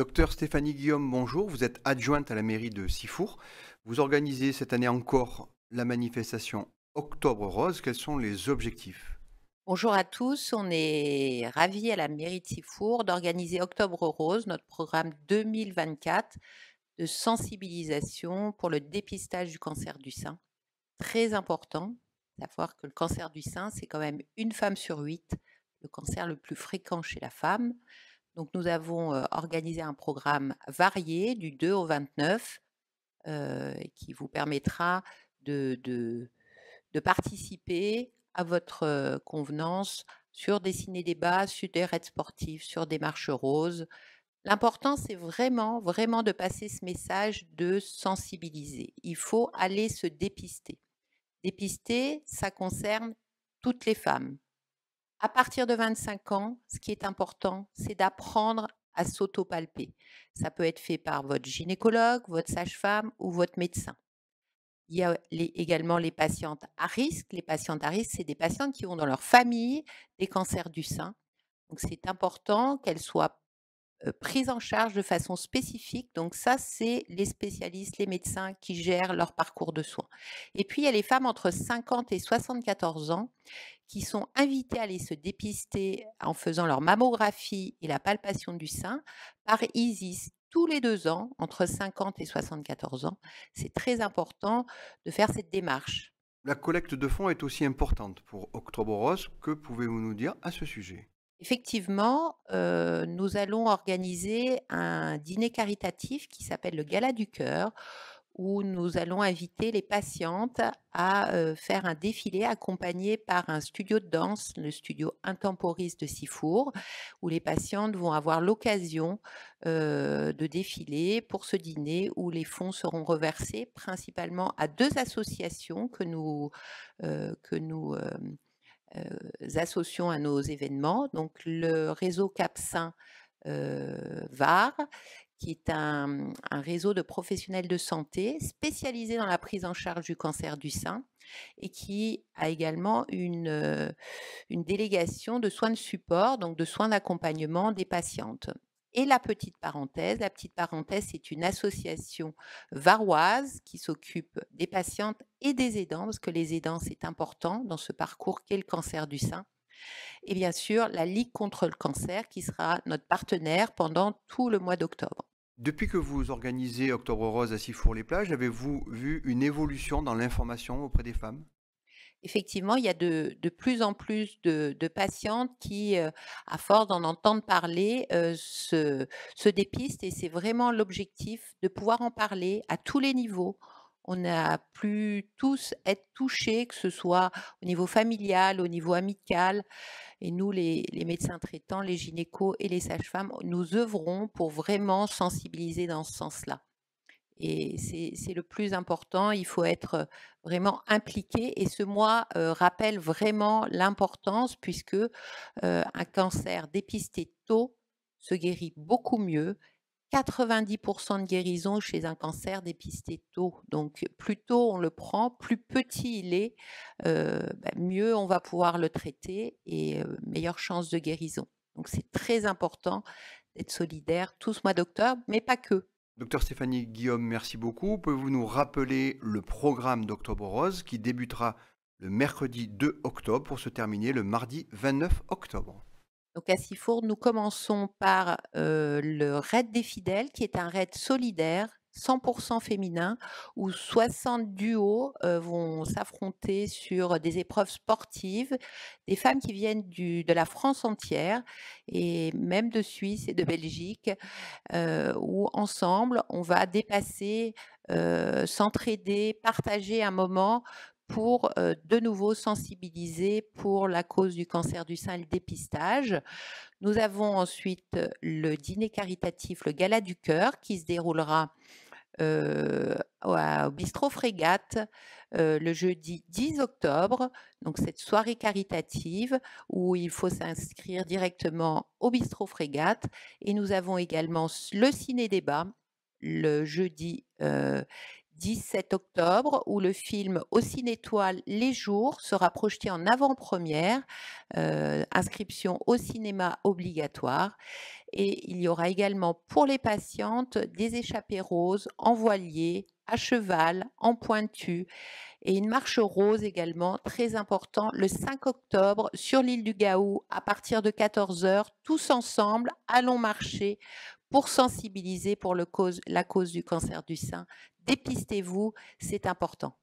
Docteur Stéphanie Guillaume, bonjour. Vous êtes adjointe à la mairie de Sifour. Vous organisez cette année encore la manifestation Octobre Rose. Quels sont les objectifs Bonjour à tous, on est ravis à la mairie de Sifour d'organiser Octobre Rose, notre programme 2024 de sensibilisation pour le dépistage du cancer du sein. Très important, savoir que le cancer du sein, c'est quand même une femme sur huit, le cancer le plus fréquent chez la femme. Donc nous avons organisé un programme varié du 2 au 29 qui vous permettra de, participer à votre convenance sur des ciné-débats, sur des raids sportifs, sur des marches roses. L'important, c'est vraiment, vraiment de passer ce message de sensibiliser. Il faut aller se dépister. Dépister, ça concerne toutes les femmes, à partir de 25 ans, ce qui est important, c'est d'apprendre à s'autopalper. Ça peut être fait par votre gynécologue, votre sage-femme ou votre médecin. Il y a également les patientes à risque. Les patientes à risque, c'est des patientes qui ont dans leur famille des cancers du sein. Donc c'est important qu'elles soient prise en charge de façon spécifique. Donc ça, c'est les spécialistes, les médecins qui gèrent leur parcours de soins. Et puis, il y a les femmes entre 50 et 74 ans qui sont invitées à aller se dépister en faisant leur mammographie et la palpation du sein par ISIS tous les deux ans, entre 50 et 74 ans. C'est très important de faire cette démarche. La collecte de fonds est aussi importante pour Octoboros. Que pouvez-vous nous dire à ce sujet Effectivement, euh, nous allons organiser un dîner caritatif qui s'appelle le Gala du Cœur, où nous allons inviter les patientes à euh, faire un défilé accompagné par un studio de danse, le studio Intemporis de Sifour, où les patientes vont avoir l'occasion euh, de défiler pour ce dîner où les fonds seront reversés principalement à deux associations que nous, que nous euh, associons à nos événements. Donc le réseau Capsin euh, VAR, qui est un, réseau de professionnels de santé spécialisé dans la prise en charge du cancer du sein et qui a également une, euh, une délégation de soins de support, donc de soins d'accompagnement des patientes. Et la petite parenthèse, la petite parenthèse, c'est une association varoise qui s'occupe des patientes et des aidants, parce que les aidants, c'est important dans ce parcours qu'est le cancer du sein. Et bien sûr, la Ligue contre le cancer, qui sera notre partenaire pendant tout le mois d'octobre. Depuis que vous organisez Octobre Rose à Sifour-les-Plages, avez-vous vu une évolution dans l'information auprès des femmes effectivement, il y a de, plus en plus de, de patientes qui, euh, à force d'en entendre parler, euh, se, dépistent et c'est vraiment l'objectif de pouvoir en parler à tous les niveaux on a pu tous être touchés, que ce soit au niveau familial, au niveau amical. Et nous, les, les médecins traitants, les gynécos et les sages-femmes, nous œuvrons pour vraiment sensibiliser dans ce sens-là et c'est le plus important. Il faut être vraiment impliqué et ce mois rappelle vraiment l'importance puisque un cancer dépisté tôt se guérit beaucoup mieux. 90% de guérison chez un cancer dépisté tôt. Donc plus tôt on le prend, plus petit il est, ben, mieux on va pouvoir le traiter et meilleure chance de guérison. Donc c'est très important d'être solidaire tout ce mois d'octobre, mais pas que. Docteur Stéphanie Guillaume, merci beaucoup. Pouvez-vous nous rappeler le programme d'Octobre Rose qui débutera le mercredi 2 octobre pour se terminer le mardi 29 octobre donc à Sifour, nous commençons par euh, le raid des fidèles, qui est un raid solidaire 100% féminin où 60 duos vont s'affronter sur des épreuves sportives, des femmes qui viennent de la France entière et même de Suisse et de Belgique, où ensemble on va dépasser, s'entraider, partager un moment pour de nouveau sensibiliser pour la cause du cancer du sein et le dépistage. Nous avons ensuite le dîner caritatif, le gala du cœur, qui se déroulera euh, au bistrot Frégate euh, le jeudi 10 octobre, donc cette soirée caritative où il faut s'inscrire directement au bistrot Frégate. Et nous avons également le ciné-débat le jeudi 17 euh, octobre où le film Au Cinétoile Les Jours sera projeté en avant-première, inscription au cinéma obligatoire. Et il y aura également pour les patientes des échappées roses en voilier, à cheval, en pointu et une marche rose également, très important, le 5 octobre sur l'île du Gaou à partir de 14h, tous ensemble, allons marcher pour sensibiliser pour la cause du cancer du sein. Dépistez-vous, c'est important.